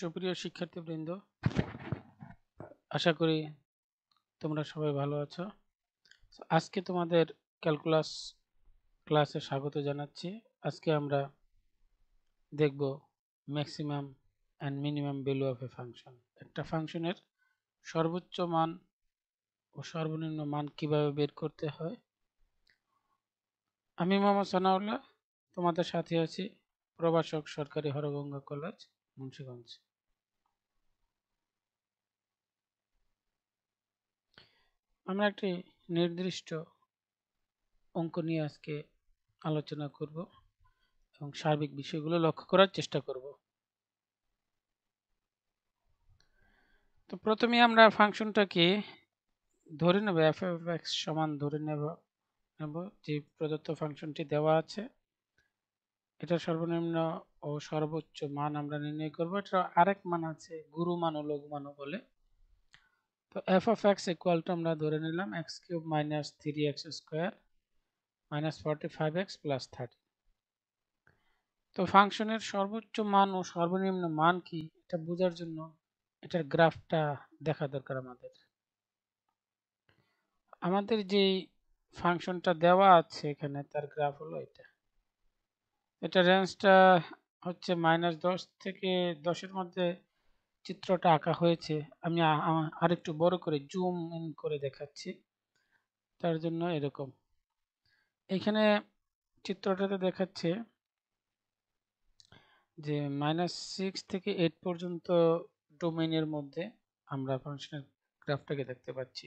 সুপ্রিয় শিক্ষার্থীবৃন্দ আশা করি তোমরা সবাই ভালো আছো আজকে তোমাদের ক্যালকুলাস ক্লাসে স্বাগত জানাচ্ছি আজকে আমরা দেখব maximum and minimum value of a function একটা ফাংশনের সর্বোচ্চ মান ও সর্বনিম্ন মান কিভাবে বের করতে হয় আমি মোহাম্মদ সানাউল্লাহ তোমাদের সাথে আছি প্রবাসক সরকারি হরগঙ্গা কলেজ মুন্সীগঞ্জ আমরা একটি নির্দিষ্ট অঙ্ক নিয়ে আজকে আলোচনা করব এবং সার্বিক বিষয়গুলো লক্ষ্য করার চেষ্টা করব তো প্রথমে আমরা ফাংশনটাকে ধরে নেব এফ এফ এক্স সমান ধরে নেব নেব যে প্রদত্ত ফাংশনটি দেওয়া আছে এটা সর্বনিম্ন ও সর্বোচ্চ মান আমরা নির্ণয় করবো এটা আরেক মান আছে গুরু মান ও লঘুমানও বলে তো f of x equal to আমরা ধরে নিলাম x cube minus three x square minus forty five x plus thirty তো ফাংশনের সর্বোচ্চ মান ও সর্বনিম্ন মান কি এটা বোঝার জন্য এটার গ্রাফটা দেখা দরকার আমাদের আমাদের যে ফাংশনটা দেওয়া আছে এখানে তার গ্রাফ হলো এটা এটা রেঞ্জটা হচ্ছে মাইনাস দশ থেকে দশের মধ্যে চিত্রটা আঁকা হয়েছে আমি আরেকটু বড় করে জুম ইন করে দেখাচ্ছি তার জন্য এরকম এখানে চিত্রটাতে দেখাচ্ছে যে মাইনাস সিক্স থেকে এইট পর্যন্ত ডোমেনের মধ্যে আমরা ফাংশনের গ্রাফটাকে দেখতে পাচ্ছি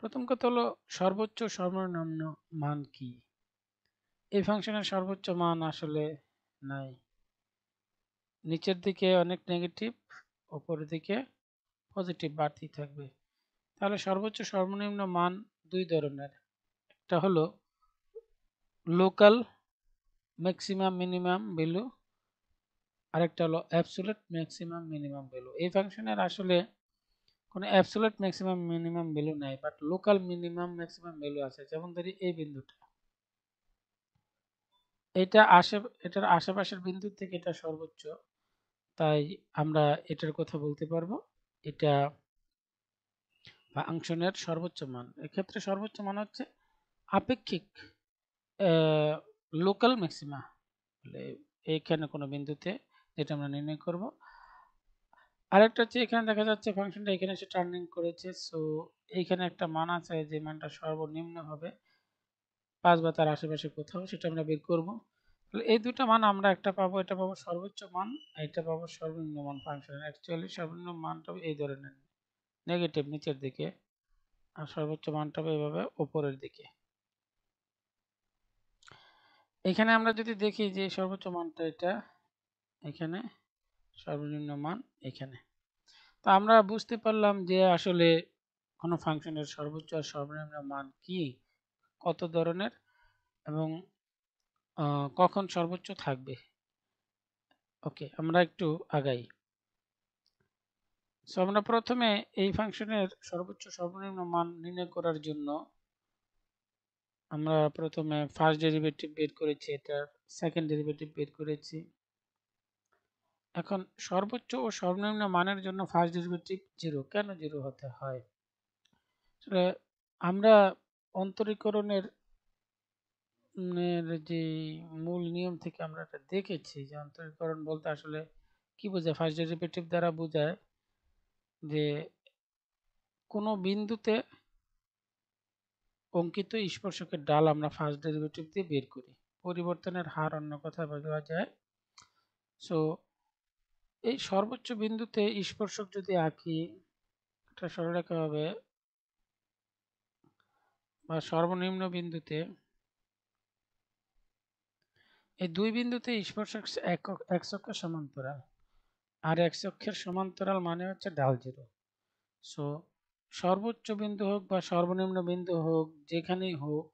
প্রথম কথা হলো সর্বোচ্চ সর্বনিম্ন মান কি এই ফাংশনের সর্বোচ্চ মান আসলে নাই নিচের দিকে অনেক নেগেটিভ ওপরের দিকে পজিটিভ বাড়তি থাকবে তাহলে সর্বোচ্চ সর্বনিম্ন মান দুই ধরনের একটা হলো লোকাল ম্যাক্সিমাম মিনিমাম ভ্যালু আরেকটা হলো অ্যাবসুলেট ম্যাক্সিমাম মিনিমাম ভ্যালু এই ফাংশনের আসলে কোনো অ্যাবসোলেট ম্যাক্সিমাম মিনিমাম ভ্যালু নাই but local minimum maximum value আছে যেমন ধরি এই বিন্দুটা এটা আশে এটার আশেপাশের বিন্দু থেকে এটা সর্বোচ্চ তাই আমরা এটার কথা বলতে পারবো এটা ফাংশনের সর্বোচ্চ মান এক্ষেত্রে সর্বোচ্চ মান হচ্ছে আপেক্ষিক লোকাল ম্যাক্সিমা এখানে কোনো বিন্দুতে যেটা আমরা নির্ণয় করবো আরেকটা হচ্ছে এখানে দেখা যাচ্ছে ফাংশনটা এখানে এসে টার্নিং করেছে সো এইখানে একটা মান আছে যে মানটা সর্বনিম্ন হবে পাঁচ বা তার আশেপাশে কোথাও সেটা আমরা বের করব তাহলে এই দুটো মান আমরা একটা পাবো এটা পাবো সর্বোচ্চ মান এটা পাবো সর্বনিম্ন মান ফাংশন অ্যাকচুয়ালি সর্বনিম্ন মানটা এই ধরনের নেগেটিভ নিচের দিকে আর সর্বোচ্চ মানটা হবে এভাবে ওপরের দিকে এখানে আমরা যদি দেখি যে সর্বোচ্চ মানটা এটা এখানে সর্বনিম্ন মান এখানে তো আমরা বুঝতে পারলাম যে আসলে কোনো ফাংশনের সর্বোচ্চ আর সর্বনিম্ন মান কি কত ধরনের এবং কখন সর্বোচ্চ থাকবে ওকে আমরা একটু আগাই সো আমরা প্রথমে এই ফাংশনের সর্বোচ্চ সর্বনিম্ন মান নির্ণয় করার জন্য আমরা প্রথমে ফার্স্ট ডেরিভেটিভ বের করেছি এটার সেকেন্ড ডেরিভেটিভ বের করেছি এখন সর্বোচ্চ ও সর্বনিম্ন মানের জন্য ফার্স্ট ডেরিভেটিভ জিরো কেন জিরো হতে হয় আমরা অন্তরীকরণের যে মূল নিয়ম থেকে আমরা এটা দেখেছি যে অন্তরীকরণ বলতে আসলে কি বোঝায় ফার্স্ট ডেরিভেটিভ দ্বারা বোঝায় যে কোনো বিন্দুতে অঙ্কিত স্পর্শকের ডাল আমরা ফার্স্ট ডেরিভেটিভ দিয়ে বের করি পরিবর্তনের হার অন্য কথায় বলা যায় সো এই সর্বোচ্চ বিন্দুতে স্পর্শক যদি আঁকি একটা সরলরেখা হবে বা সর্বনিম্ন বিন্দুতে এই দুই বিন্দুতে স্পর্শক এক অক্ষের সমান্তরাল আর এক চক্ষের সমান্তরাল মানে হচ্ছে ডাল জিরো সো সর্বোচ্চ বিন্দু হোক বা সর্বনিম্ন বিন্দু হোক যেখানেই হোক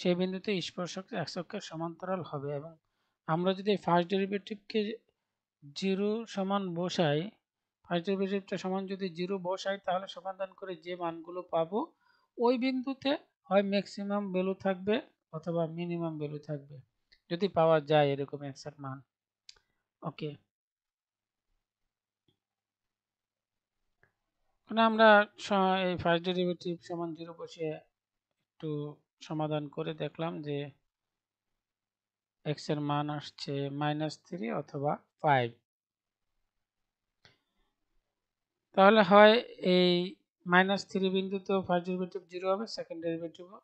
সেই বিন্দুতে স্পর্শক এক চক্ষের সমান্তরাল হবে এবং আমরা যদি ফার্স্ট ডেরিভেটিভকে জিরো সমান বসাই ফার্স্ট ডেরিভেটিভটা সমান যদি জিরো বসাই তাহলে সমাধান করে যে মানগুলো পাবো ওই বিন্দুতে হয় ম্যাক্সিমাম ভ্যালু থাকবে অথবা মিনিমাম ভ্যালু থাকবে যদি পাওয়া যায় এরকম অ্যাক্সার মান ওকে আমরা এই ফার্স্ট ডেরিভেটিভ সমান জিরো বসে একটু সমাধান করে দেখলাম যে এক্স এর মান আসছে মাইনাস থ্রি অথবা ফাইভ তাহলে হয় এই মাইনাস থ্রি বিন্দুতেও ফার্স্ট ডেরিভেটিভ জিরো হবে সেকেন্ড ডেরিভেটিভও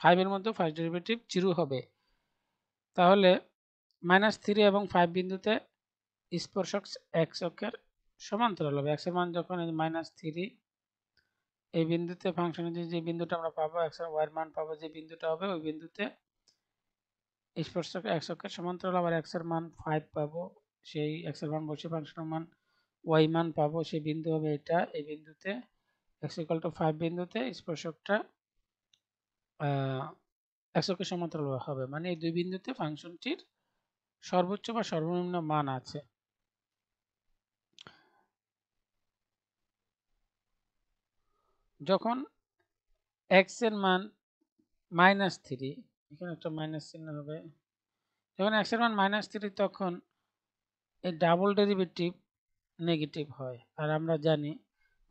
ফাইভের মধ্যে ফার্স্ট ডেরিভেটিভ জিরো হবে তাহলে মাইনাস থ্রি এবং ফাইভ বিন্দুতে স্পর্শক এক্স অক্ষের সমান্তরাল হবে এক্সের মান যখন মাইনাস থ্রি এই বিন্দুতে ফাংশনে যে বিন্দুটা আমরা পাবো এক্সের ওয়ার মান পাবো যে বিন্দুটা হবে ওই বিন্দুতে স্পর্শক এক্স অক্ষের সমান্তরাল আবার এক্সের মান ফাইভ পাবো সেই এর মান বসে ফাংশনের মান ওয়াই মান পাবো সেই বিন্দু হবে এটা এই বিন্দুতে এক্স ইকাল টু ফাইভ বিন্দুতে স্পর্শকটা এক্স অক্ষের সমান্তরাল হবে মানে এই দুই বিন্দুতে ফাংশনটির সর্বোচ্চ বা সর্বনিম্ন মান আছে যখন এক্স এর মান মাইনাস থ্রি এখানে একটা মাইনাস চিহ্ন হবে যখন এক্সের মান মাইনাস থ্রি তখন এই ডাবল ডেরিভেটিভ নেগেটিভ হয় আর আমরা জানি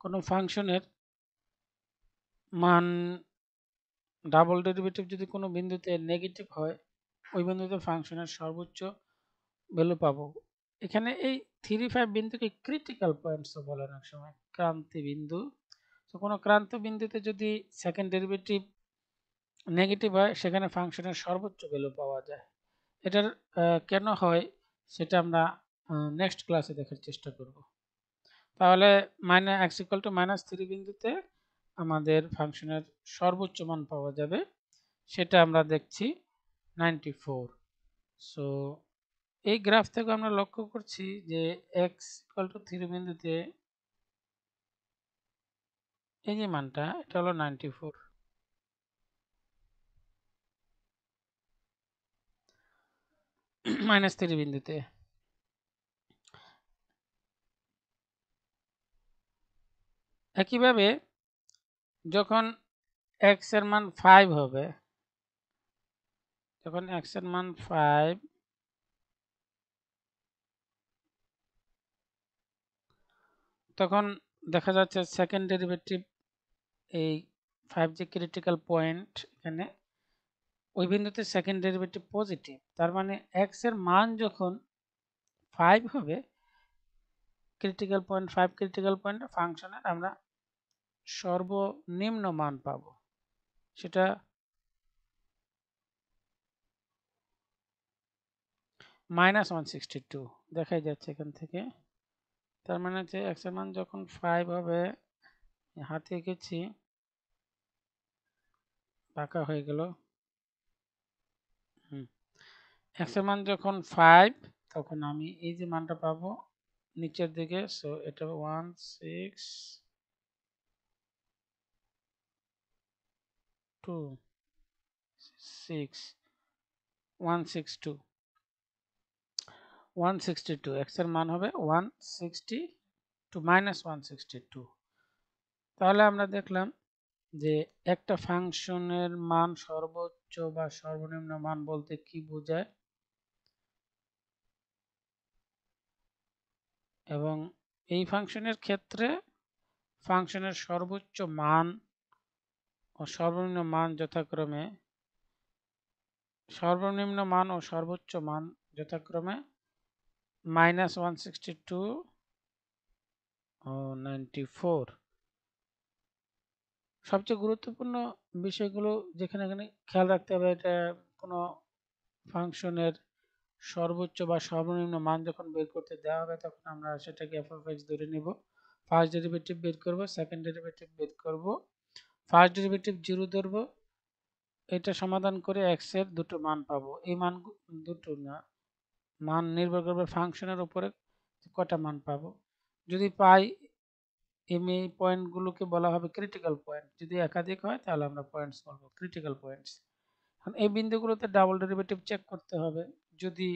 কোনো ফাংশনের মান ডাবল ডেরিভেটিভ যদি কোনো বিন্দুতে নেগেটিভ হয় ওই বিন্দুতে ফাংশনের সর্বোচ্চ ভ্যালু পাবো এখানে এই থ্রি ফাইভ বিন্দুকে ক্রিটিক্যাল পয়েন্টসও বলেন অনেক সময় ক্রান্তি বিন্দু তো কোনো ক্রান্ত বিন্দুতে যদি সেকেন্ড ডেরিভেটিভ নেগেটিভ হয় সেখানে ফাংশনের সর্বোচ্চ ভ্যালু পাওয়া যায় এটার কেন হয় সেটা আমরা নেক্সট ক্লাসে দেখার চেষ্টা করব তাহলে minus x equal to minus three বিন্দুতে আমাদের ফাংশনের সর্বোচ্চ মান পাওয়া যাবে সেটা আমরা দেখছি নাইনটি ফোর সো এই গ্রাফ থেকে আমরা লক্ষ্য করছি যে এক্স ইকুয়াল টু থ্রি বিন্দুতে এই যে মানটা এটা হলো নাইনটি ফোর মাইনাস থ্রি বিন্দুতে একইভাবে যখন এক্স এর মান ফাইভ হবে যখন এক্স এর মান ফাইভ তখন দেখা যাচ্ছে সেকেন্ড ডেরিভেটিভ এই ফাইভ জি ক্রিটিক্যাল পয়েন্ট এখানে ওই বিন্দুতে সেকেন্ড ডেরিভেটিভ পজিটিভ তার মানে এক্স এর মান যখন ফাইভ হবে critical point five critical point ফাংশনের আমরা সর্বনিম্ন মান পাব সেটা মাইনাস ওয়ান সিক্সটি টু দেখাই যাচ্ছে এখান থেকে তার মানে হচ্ছে এক্সের মান যখন ফাইভ হবে হাতে গেছি পাকা হয়ে গেল x এর মান যখন ফাইভ তখন আমি এই যে মানটা পাবো নিচের দিকে সো এটা one six two six one six two one sixty two এক্সের মান হবে one sixty two minus one sixty two তাহলে আমরা দেখলাম যে একটা ফাংশনের মান সর্বোচ্চ বা সর্বনিম্ন মান বলতে কি বোঝায় এবং এই ফাংশনের ক্ষেত্রে ফাংশনের সর্বোচ্চ মান ও সর্বনিম্ন মান যথাক্রমে সর্বনিম্ন মান ও সর্বোচ্চ মান যথাক্রমে মাইনাস ওয়ান সিক্সটি টু ও নাইনটি ফোর সবচেয়ে গুরুত্বপূর্ণ বিষয়গুলো যেখানে এখানে খেয়াল রাখতে হবে এটা কোনো ফাংশনের সর্বোচ্চ বা সর্বনিম্ন মান যখন বের করতে দেওয়া হবে তখন আমরা সেটাকে এফ অফ এক্স ধরে নেব ফার্স্ট ডেরিভেটিভ বের করব সেকেন্ড ডেরিভেটিভ বের করব ফার্স্ট ডেরিভেটিভ জিরো ধরব এটা সমাধান করে এক্সের দুটো মান পাবো এই মান দুটো না মান নির্ভর করবে ফাংশনের উপরে কটা মান পাবো যদি পাই এম এই পয়েন্টগুলোকে বলা হবে ক্রিটিক্যাল পয়েন্ট যদি একাধিক হয় তাহলে আমরা পয়েন্টস বলবো ক্রিটিক্যাল পয়েন্টস এখন এই বিন্দুগুলোতে ডাবল ডেরিভেটিভ চেক করতে হবে যদি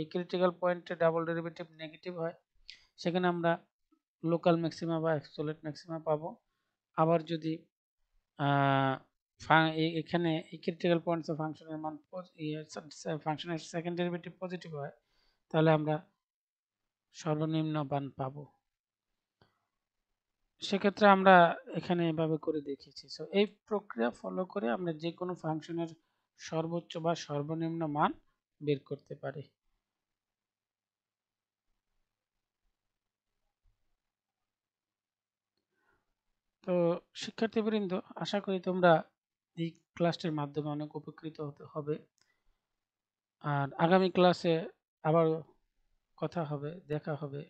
এই ক্রিটিক্যাল পয়েন্টে ডাবল ডেরিভেটিভ নেগেটিভ হয় সেখানে আমরা লোকাল ম্যাক্সিমা বা অ্যাক্সোলেট ম্যাক্সিমা পাবো আবার যদি এখানে এই ক্রিটিক্যাল পয়েন্টস অফ ফাংশনের মান ফাংশনের সেকেন্ড ডেরিভেটিভ পজিটিভ হয় তাহলে আমরা সর্বনিম্ন মান পাবো সেক্ষেত্রে আমরা এখানে এভাবে করে দেখিয়েছি সো এই প্রক্রিয়া ফলো করে আমরা যে কোনো ফাংশনের সর্বোচ্চ বা সর্বনিম্ন মান বের করতে পারি তো শিক্ষার্থীবৃন্দ আশা করি তোমরা এই ক্লাসটির মাধ্যমে অনেক উপকৃত হতে হবে আর আগামী ক্লাসে আবার কথা হবে দেখা হবে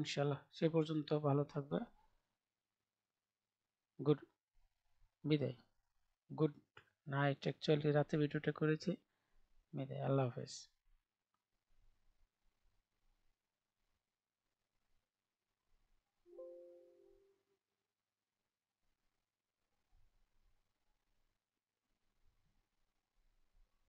ইনশাল্লাহ সে পর্যন্ত ভালো থাকবে গুড বিদায় গুড নাইট অ্যাকচুয়ালি রাতে ভিডিওটা করেছি বিদায় আল্লাহ হাফেজ